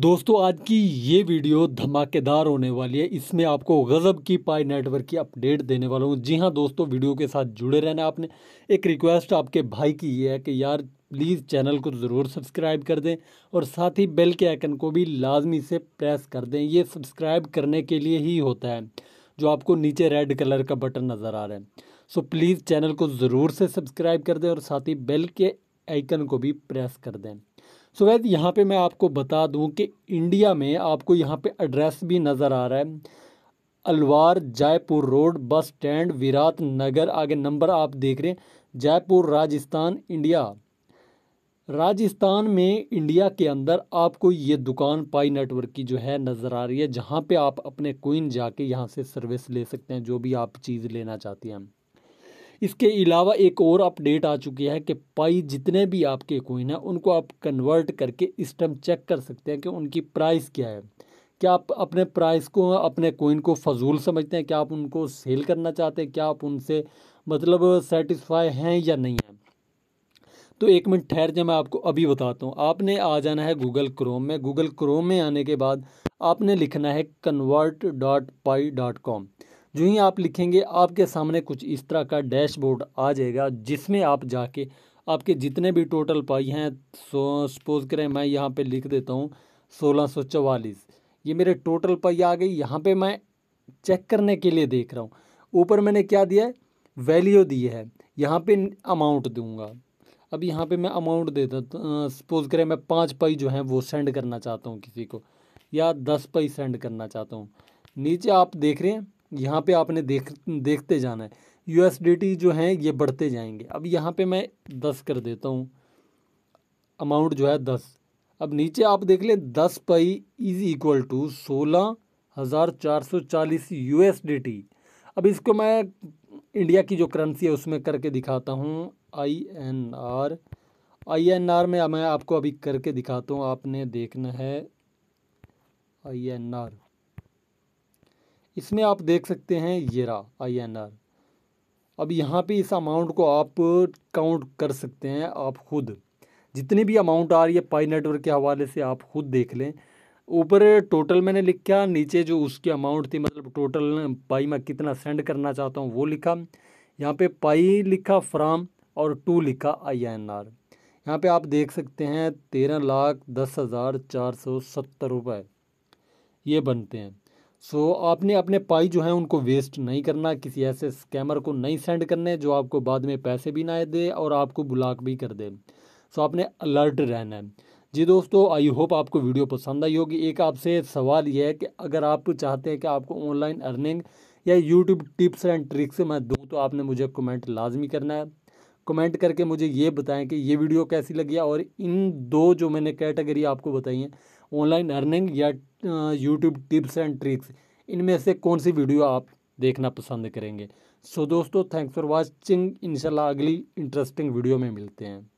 दोस्तों आज की ये वीडियो धमाकेदार होने वाली है इसमें आपको गज़ब की पाई नेटवर्क की अपडेट देने वाला हूँ जी हाँ दोस्तों वीडियो के साथ जुड़े रहना आपने एक रिक्वेस्ट आपके भाई की ये है कि यार प्लीज़ चैनल को ज़रूर सब्सक्राइब कर दें और साथ ही बेल के आइकन को भी लाजमी से प्रेस कर दें ये सब्सक्राइब करने के लिए ही होता है जो आपको नीचे रेड कलर का बटन नज़र आ रहा है सो प्लीज़ चैनल को ज़रूर से सब्सक्राइब कर दें और साथ ही बेल के आइकन को भी प्रेस कर दें सो वैद यहाँ पे मैं आपको बता दूँ कि इंडिया में आपको यहाँ पे एड्रेस भी नज़र आ रहा है Alwar Jaipur road bus stand Virat Nagar आगे नंबर आप देख रहे हैं जयपुर राजस्थान इंडिया राजस्थान में इंडिया के अंदर आपको ये दुकान पाई नेटवर्क की जो है नज़र आ रही है जहाँ पे आप अपने कोइन जाके यहाँ से सर्विस ले सकते हैं जो भी आप चीज़ लेना चाहते हैं इसके अलावा एक और अपडेट आ चुकी है कि पाई जितने भी आपके कोइन हैं उनको आप कन्वर्ट करके इस टाइम चेक कर सकते हैं कि उनकी प्राइस क्या है क्या आप अपने प्राइस को अपने कोइन को फजूल समझते हैं क्या आप उनको सेल करना चाहते हैं क्या आप उनसे मतलब सेटिस्फाई हैं या नहीं हैं तो एक मिनट ठहर जाए मैं आपको अभी बताता हूँ आपने आ जाना है गूगल क्रोम में गूगल क्रोम में आने के बाद आपने लिखना है convert dot pi dot com जो ही आप लिखेंगे आपके सामने कुछ इस तरह का डैशबोर्ड आ जाएगा जिसमें आप जाके आपके जितने भी टोटल पाई हैं सो सपोज़ करें मैं यहाँ पे लिख देता हूँ सोलह सौ चवालीस ये मेरे टोटल पाई आ गई यहाँ पे मैं चेक करने के लिए देख रहा हूँ ऊपर मैंने क्या दिया है वैल्यू दी है यहाँ पे अमाउंट दूंगा अब यहाँ पे मैं अमाउंट दे देता सपोज़ करें मैं पाँच पाई जो है वो सेंड करना चाहता हूँ किसी को या दस पाई सेंड करना चाहता हूँ नीचे आप देख रहे हैं यहाँ पे आपने देख देखते जाना है यू जो हैं ये बढ़ते जाएंगे अब यहाँ पे मैं दस कर देता हूँ अमाउंट जो है दस अब नीचे आप देख लें दस पाई इज़ इक्वल टू सोलह हज़ार चार सौ चालीस यू अब इसको मैं इंडिया की जो करेंसी है उसमें करके दिखाता हूँ I N R I N R में मैं आपको अभी करके दिखाता हूँ आपने देखना है आई एन आर इसमें आप देख सकते हैं येरा आई एन आर अब यहाँ पे इस अमाउंट को आप काउंट कर सकते हैं आप खुद जितनी भी अमाउंट आ रही है पाई नेटवर्क के हवाले से आप खुद देख लें ऊपर टोटल मैंने लिखा नीचे जो उसकी अमाउंट थी मतलब टोटल पाई मैं कितना सेंड करना चाहता हूँ वो लिखा यहाँ पे पाई लिखा फ्राम और टू लिखा आई एन आर यहाँ पर आप देख सकते हैं तेरह लाख दस हज़ार चार सौ सत्तर रुपये ये बनते हैं सो आपने अपने पाई जो है उनको वेस्ट नहीं करना किसी ऐसे स्कैमर को नहीं सेंड करने जो आपको बाद में पैसे भी ना दे और आपको ब्लॉक भी कर दे सो आपने अलर्ट रहना है जी दोस्तों आई होप आपको वीडियो पसंद आई होगी एक आपसे सवाल यह है कि अगर आप चाहते हैं कि आपको ऑनलाइन अर्निंग या यूट्यूब टिप्स एंड ट्रिक्स मैं दूँ तो आपने मुझे कमेंट लाजमी करना है कमेंट करके मुझे ये बताएं कि ये वीडियो कैसी लगी है और इन दो जो मैंने कैटेगरी आपको बताई हैं ऑनलाइन अर्निंग या यूट्यूब टिप्स एंड ट्रिक्स इनमें से कौन सी वीडियो आप देखना पसंद करेंगे सो so, दोस्तों थैंक्स फॉर वॉचिंग इनशाला अगली इंटरेस्टिंग वीडियो में मिलते हैं